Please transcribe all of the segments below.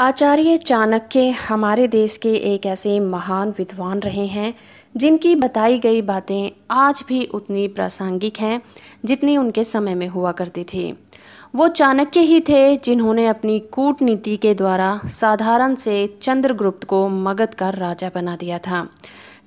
आचार्य चाणक्य हमारे देश के एक ऐसे महान विद्वान रहे हैं जिनकी बताई गई बातें आज भी उतनी प्रासंगिक हैं जितनी उनके समय में हुआ करती थी वो चाणक्य ही थे जिन्होंने अपनी कूटनीति के द्वारा साधारण से चंद्रगुप्त को मगध का राजा बना दिया था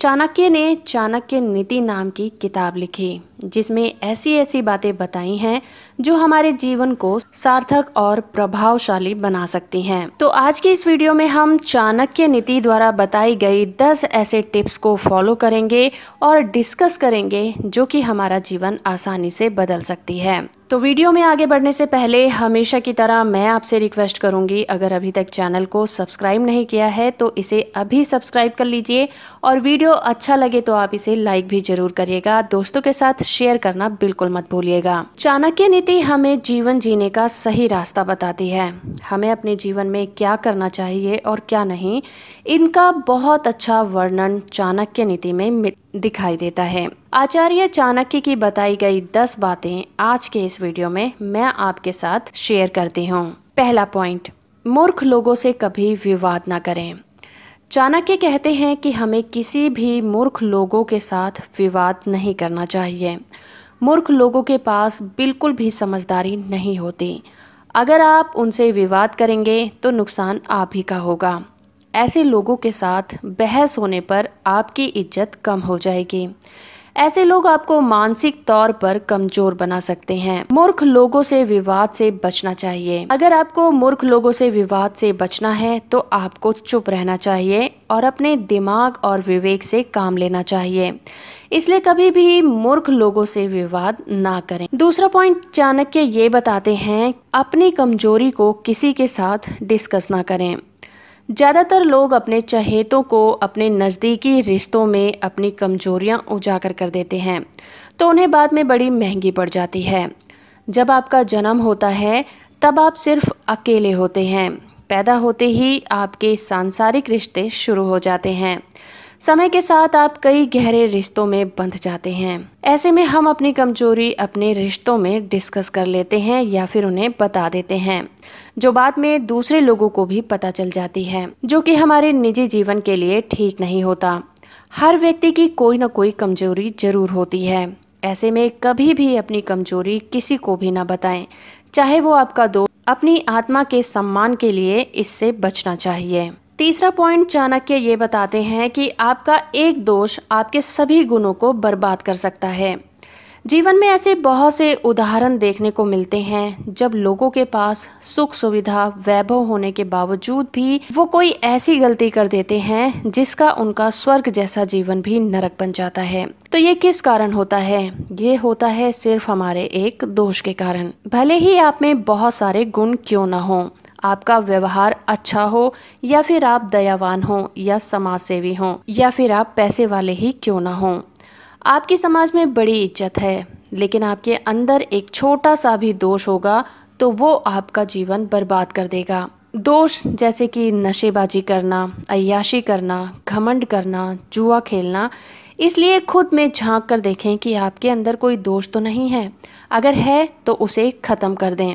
चाणक्य ने चाणक्य नीति नाम की किताब लिखी जिसमें ऐसी ऐसी बातें बताई हैं जो हमारे जीवन को सार्थक और प्रभावशाली बना सकती हैं तो आज की इस वीडियो में हम चाणक्य नीति द्वारा बताई गई 10 ऐसे टिप्स को फॉलो करेंगे और डिस्कस करेंगे जो कि हमारा जीवन आसानी से बदल सकती है तो वीडियो में आगे बढ़ने से पहले हमेशा की तरह मैं आपसे रिक्वेस्ट करूंगी अगर अभी तक चैनल को सब्सक्राइब नहीं किया है तो इसे अभी सब्सक्राइब कर लीजिए और वीडियो अच्छा लगे तो आप इसे लाइक भी जरूर करिएगा दोस्तों के साथ शेयर करना बिल्कुल मत भूलिएगा चाणक्य नीति हमें जीवन जीने का सही रास्ता बताती है हमें अपने जीवन में क्या करना चाहिए और क्या नहीं इनका बहुत अच्छा वर्णन चाणक्य नीति में दिखाई देता है आचार्य चाणक्य की बताई गई दस बातें आज के इस वीडियो में मैं आपके साथ शेयर करती हूँ पहला पॉइंट मूर्ख लोगों से कभी विवाद ना करें चाणक्य कहते हैं कि हमें किसी भी मूर्ख लोगों के साथ विवाद नहीं करना चाहिए मूर्ख लोगों के पास बिल्कुल भी समझदारी नहीं होती अगर आप उनसे विवाद करेंगे तो नुकसान आप ही का होगा ऐसे लोगों के साथ बहस होने पर आपकी इज्जत कम हो जाएगी ऐसे लोग आपको मानसिक तौर पर कमजोर बना सकते हैं मूर्ख लोगों से विवाद से बचना चाहिए अगर आपको मूर्ख लोगों से विवाद से बचना है तो आपको चुप रहना चाहिए और अपने दिमाग और विवेक से काम लेना चाहिए इसलिए कभी भी मूर्ख लोगों से विवाद ना करें दूसरा पॉइंट चाणक्य ये बताते हैं अपनी कमजोरी को किसी के साथ डिस्कस ना करें ज़्यादातर लोग अपने चहेतों को अपने नज़दीकी रिश्तों में अपनी कमजोरियां उजागर कर देते हैं तो उन्हें बाद में बड़ी महंगी पड़ जाती है जब आपका जन्म होता है तब आप सिर्फ अकेले होते हैं पैदा होते ही आपके सांसारिक रिश्ते शुरू हो जाते हैं समय के साथ आप कई गहरे रिश्तों में बंध जाते हैं ऐसे में हम अपनी कमजोरी अपने रिश्तों में डिस्कस कर लेते हैं या फिर उन्हें बता देते हैं जो बाद में दूसरे लोगों को भी पता चल जाती है जो कि हमारे निजी जीवन के लिए ठीक नहीं होता हर व्यक्ति की कोई ना कोई कमजोरी जरूर होती है ऐसे में कभी भी अपनी कमजोरी किसी को भी ना बताएं चाहे वो आपका दोस्त अपनी आत्मा के सम्मान के लिए इससे बचना चाहिए तीसरा पॉइंट चाणक्य ये बताते हैं कि आपका एक दोष आपके सभी गुणों को बर्बाद कर सकता है जीवन में ऐसे बहुत से उदाहरण देखने को मिलते हैं जब लोगों के पास सुख सुविधा वैभव होने के बावजूद भी वो कोई ऐसी गलती कर देते हैं जिसका उनका स्वर्ग जैसा जीवन भी नरक बन जाता है तो ये किस कारण होता है ये होता है सिर्फ हमारे एक दोष के कारण भले ही आप में बहुत सारे गुण क्यों ना हों आपका व्यवहार अच्छा हो या फिर आप दयावान हो या समाज सेवी हो या फिर आप पैसे वाले ही क्यों ना हो आपकी समाज में बड़ी इज्जत है लेकिन आपके अंदर एक छोटा सा भी दोष होगा तो वो आपका जीवन बर्बाद कर देगा दोष जैसे कि नशेबाजी करना अयाशी करना घमंड करना जुआ खेलना इसलिए खुद में झांक कर देखें कि आपके अंदर कोई दोष तो नहीं है अगर है तो उसे ख़त्म कर दें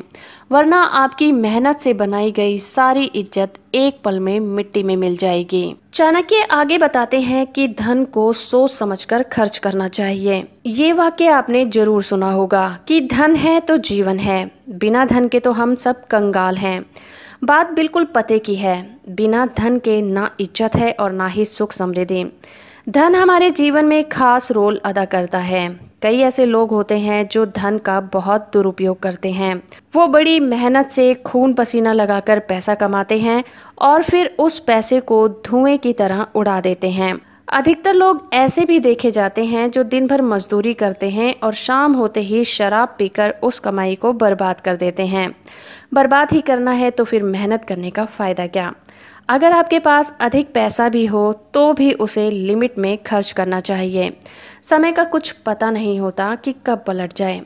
वरना आपकी मेहनत से बनाई गई सारी इज्जत एक पल में मिट्टी में मिल जाएगी चाणक्य आगे बताते हैं कि धन को सोच समझकर खर्च करना चाहिए ये वाक्य आपने जरूर सुना होगा कि धन है तो जीवन है बिना धन के तो हम सब कंगाल हैं बात बिल्कुल पते की है बिना धन के ना इज्जत है और ना ही सुख समृद्धि धन हमारे जीवन में खास रोल अदा करता है कई ऐसे लोग होते हैं जो धन का बहुत दुरुपयोग करते हैं वो बड़ी मेहनत से खून पसीना लगाकर पैसा कमाते हैं और फिर उस पैसे को धुएं की तरह उड़ा देते हैं अधिकतर लोग ऐसे भी देखे जाते हैं जो दिन भर मजदूरी करते हैं और शाम होते ही शराब पीकर उस कमाई को बर्बाद कर देते हैं बर्बाद ही करना है तो फिर मेहनत करने का फ़ायदा क्या अगर आपके पास अधिक पैसा भी हो तो भी उसे लिमिट में खर्च करना चाहिए समय का कुछ पता नहीं होता कि कब पलट जाए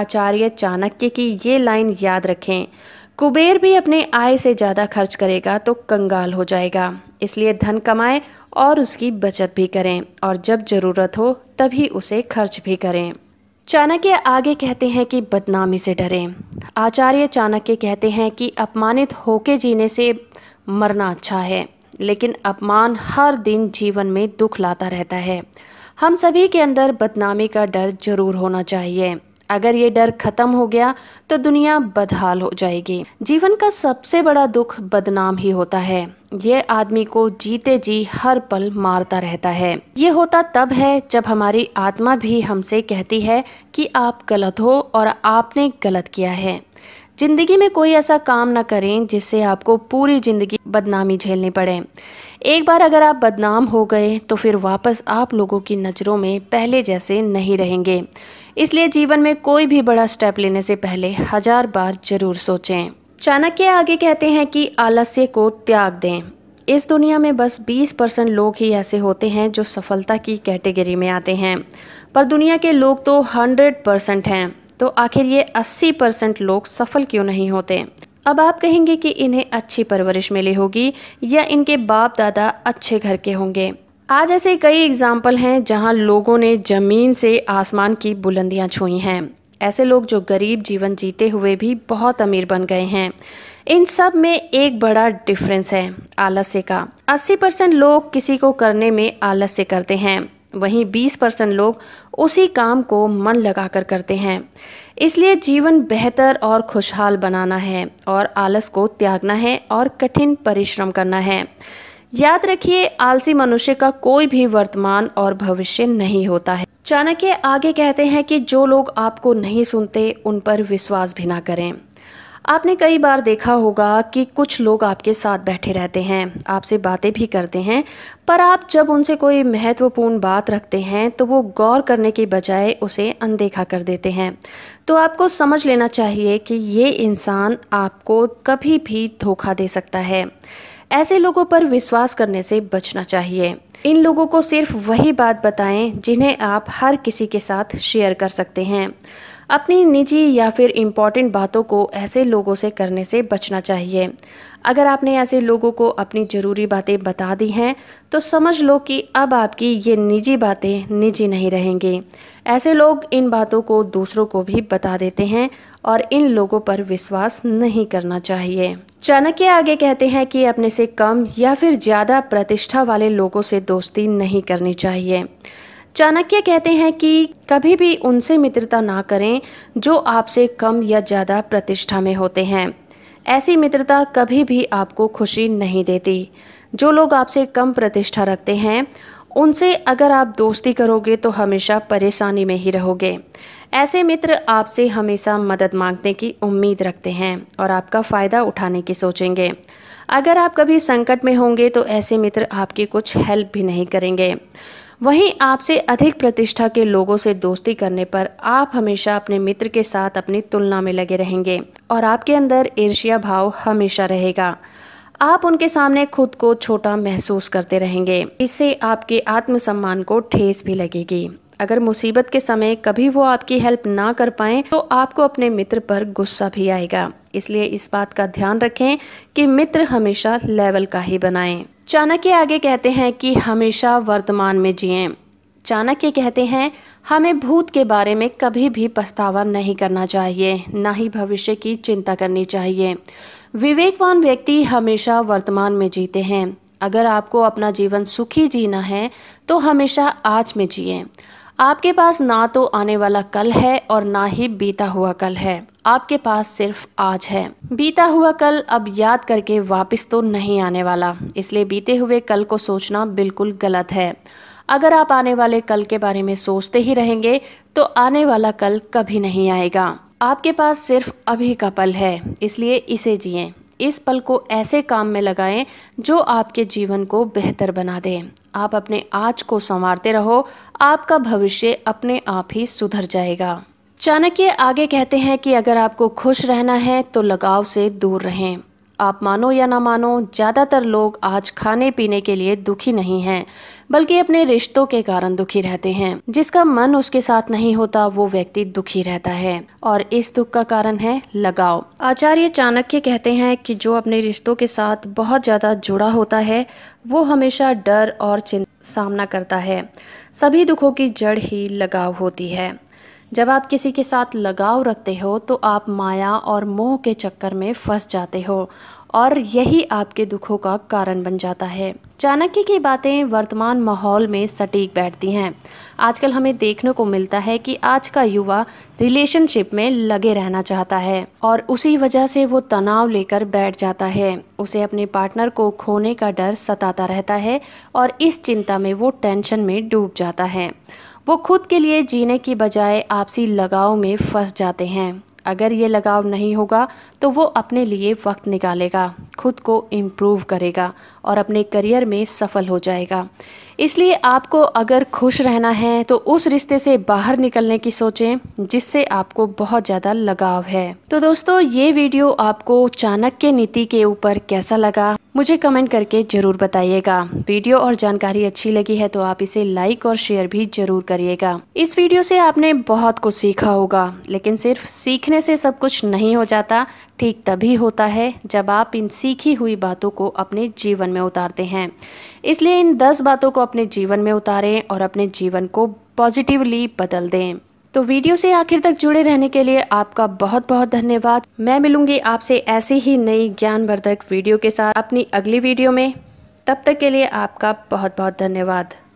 आचार्य चाणक्य की ये लाइन याद रखें कुबेर भी अपने आय से ज़्यादा खर्च करेगा तो कंगाल हो जाएगा इसलिए धन कमाएं और उसकी बचत भी करें और जब ज़रूरत हो तभी उसे खर्च भी करें चाणक्य आगे कहते हैं कि बदनामी से डरें आचार्य चाणक्य कहते हैं कि अपमानित होके जीने से मरना अच्छा है लेकिन अपमान हर दिन जीवन में दुख लाता रहता है हम सभी के अंदर बदनामी का डर जरूर होना चाहिए अगर ये डर खत्म हो गया तो दुनिया बदहाल हो जाएगी जीवन का सबसे बड़ा दुख बदनाम ही होता है ये आदमी को जीते जी हर पल मारता रहता है ये होता तब है जब हमारी आत्मा भी हमसे कहती है कि आप गलत हो और आपने गलत किया है ज़िंदगी में कोई ऐसा काम ना करें जिससे आपको पूरी ज़िंदगी बदनामी झेलनी पड़े एक बार अगर आप बदनाम हो गए तो फिर वापस आप लोगों की नज़रों में पहले जैसे नहीं रहेंगे इसलिए जीवन में कोई भी बड़ा स्टेप लेने से पहले हज़ार बार ज़रूर सोचें चाणक्य आगे कहते हैं कि आलस्य को त्याग दें इस दुनिया में बस 20 परसेंट लोग ही ऐसे होते हैं जो सफलता की कैटेगरी में आते हैं पर दुनिया के लोग तो 100 परसेंट हैं तो आखिर ये 80 परसेंट लोग सफल क्यों नहीं होते अब आप कहेंगे कि इन्हें अच्छी परवरिश मिली होगी या इनके बाप दादा अच्छे घर के होंगे आज ऐसे कई एग्जाम्पल हैं जहां लोगों ने ज़मीन से आसमान की बुलंदियां छुई हैं ऐसे लोग जो गरीब जीवन जीते हुए भी बहुत अमीर बन गए हैं इन सब में एक बड़ा डिफरेंस है आलस्य का 80 परसेंट लोग किसी को करने में आलस्य करते हैं वहीं 20 परसेंट लोग उसी काम को मन लगाकर करते हैं इसलिए जीवन बेहतर और खुशहाल बनाना है और आलस को त्यागना है और कठिन परिश्रम करना है याद रखिए आलसी मनुष्य का कोई भी वर्तमान और भविष्य नहीं होता है चाणक्य आगे कहते हैं कि जो लोग आपको नहीं सुनते उन पर विश्वास भी ना करें आपने कई बार देखा होगा कि कुछ लोग आपके साथ बैठे रहते हैं आपसे बातें भी करते हैं पर आप जब उनसे कोई महत्वपूर्ण बात रखते हैं तो वो गौर करने के बजाय उसे अनदेखा कर देते हैं तो आपको समझ लेना चाहिए कि ये इंसान आपको कभी भी धोखा दे सकता है ऐसे लोगों पर विश्वास करने से बचना चाहिए इन लोगों को सिर्फ वही बात बताएं जिन्हें आप हर किसी के साथ शेयर कर सकते हैं अपनी निजी या फिर इम्पॉर्टेंट बातों को ऐसे लोगों से करने से बचना चाहिए अगर आपने ऐसे लोगों को अपनी ज़रूरी बातें बता दी हैं तो समझ लो कि अब आपकी ये निजी बातें निजी नहीं रहेंगी ऐसे लोग इन बातों को दूसरों को भी बता देते हैं और इन लोगों पर विश्वास नहीं करना चाहिए चाणक्य आगे कहते हैं कि अपने से कम या फिर ज़्यादा प्रतिष्ठा वाले लोगों से दोस्ती नहीं करनी चाहिए चाणक्य कहते हैं कि कभी भी उनसे मित्रता ना करें जो आपसे कम या ज़्यादा प्रतिष्ठा में होते हैं ऐसी मित्रता कभी भी आपको खुशी नहीं देती जो लोग आपसे कम प्रतिष्ठा रखते हैं उनसे अगर आप दोस्ती करोगे तो हमेशा परेशानी में ही रहोगे ऐसे मित्र आपसे हमेशा मदद मांगने की उम्मीद रखते हैं और आपका फ़ायदा उठाने की सोचेंगे अगर आप कभी संकट में होंगे तो ऐसे मित्र आपकी कुछ हेल्प भी नहीं करेंगे वहीं आपसे अधिक प्रतिष्ठा के लोगों से दोस्ती करने पर आप हमेशा अपने मित्र के साथ अपनी तुलना में लगे रहेंगे और आपके अंदर ईर्ष्या भाव हमेशा रहेगा आप उनके सामने खुद को छोटा महसूस करते रहेंगे इससे आपके आत्मसम्मान को ठेस भी लगेगी अगर मुसीबत के समय कभी वो आपकी हेल्प ना कर पाए तो आपको अपने मित्र पर गुस्सा भी आएगा इसलिए इस बात का ध्यान रखें कि मित्र हमेशा लेवल का ही बनाएं चाणक्य आगे कहते हैं कि हमेशा वर्तमान में जिए चाणक्य कहते हैं हमें भूत के बारे में कभी भी पछतावा नहीं करना चाहिए ना ही भविष्य की चिंता करनी चाहिए विवेकवान व्यक्ति हमेशा वर्तमान में जीते हैं अगर आपको अपना जीवन सुखी जीना है तो हमेशा आज में जिए आपके पास ना तो आने वाला कल है और ना ही बीता हुआ कल है आपके पास सिर्फ आज है बीता हुआ कल अब याद करके वापस तो नहीं आने वाला इसलिए बीते हुए कल को सोचना बिल्कुल गलत है अगर आप आने वाले कल के बारे में सोचते ही रहेंगे तो आने वाला कल कभी नहीं आएगा आपके पास सिर्फ अभी का पल है इसलिए इसे जिए इस पल को ऐसे काम में लगाएं जो आपके जीवन को बेहतर बना दें आप अपने आज को संवारते रहो आपका भविष्य अपने आप ही सुधर जाएगा चाणक्य आगे कहते हैं कि अगर आपको खुश रहना है तो लगाव से दूर रहें आप मानो या ना मानो ज़्यादातर लोग आज खाने पीने के लिए दुखी नहीं हैं बल्कि अपने रिश्तों के कारण दुखी रहते हैं जिसका मन उसके साथ नहीं होता वो व्यक्ति दुखी रहता है और इस दुख का कारण है लगाव आचार्य चाणक्य कहते हैं कि जो अपने रिश्तों के साथ बहुत ज़्यादा जुड़ा होता है वो हमेशा डर और चिंता सामना करता है सभी दुखों की जड़ ही लगाव होती है जब आप किसी के साथ लगाव रखते हो तो आप माया और मोह के चक्कर में फंस जाते हो और यही आपके दुखों का कारण बन जाता है चाणक्य की बातें वर्तमान माहौल में सटीक बैठती हैं आजकल हमें देखने को मिलता है कि आज का युवा रिलेशनशिप में लगे रहना चाहता है और उसी वजह से वो तनाव लेकर बैठ जाता है उसे अपने पार्टनर को खोने का डर सताता रहता है और इस चिंता में वो टेंशन में डूब जाता है वो खुद के लिए जीने की बजाय आपसी लगाव में फंस जाते हैं अगर ये लगाव नहीं होगा तो वो अपने लिए वक्त निकालेगा खुद को इम्प्रूव करेगा और अपने करियर में सफल हो जाएगा इसलिए आपको अगर खुश रहना है तो उस रिश्ते से बाहर निकलने की सोचें जिससे आपको बहुत ज़्यादा लगाव है तो दोस्तों ये वीडियो आपको चाणक्य नीति के ऊपर कैसा लगा मुझे कमेंट करके ज़रूर बताइएगा वीडियो और जानकारी अच्छी लगी है तो आप इसे लाइक और शेयर भी जरूर करिएगा इस वीडियो से आपने बहुत कुछ सीखा होगा लेकिन सिर्फ सीखने से सब कुछ नहीं हो जाता ठीक तभी होता है जब आप इन सीखी हुई बातों को अपने जीवन में उतारते हैं इसलिए इन दस बातों को अपने जीवन में उतारें और अपने जीवन को पॉजिटिवली बदल दें तो वीडियो से आखिर तक जुड़े रहने के लिए आपका बहुत बहुत धन्यवाद मैं मिलूंगी आपसे ऐसी ही नई ज्ञानवर्धक वीडियो के साथ अपनी अगली वीडियो में तब तक के लिए आपका बहुत बहुत धन्यवाद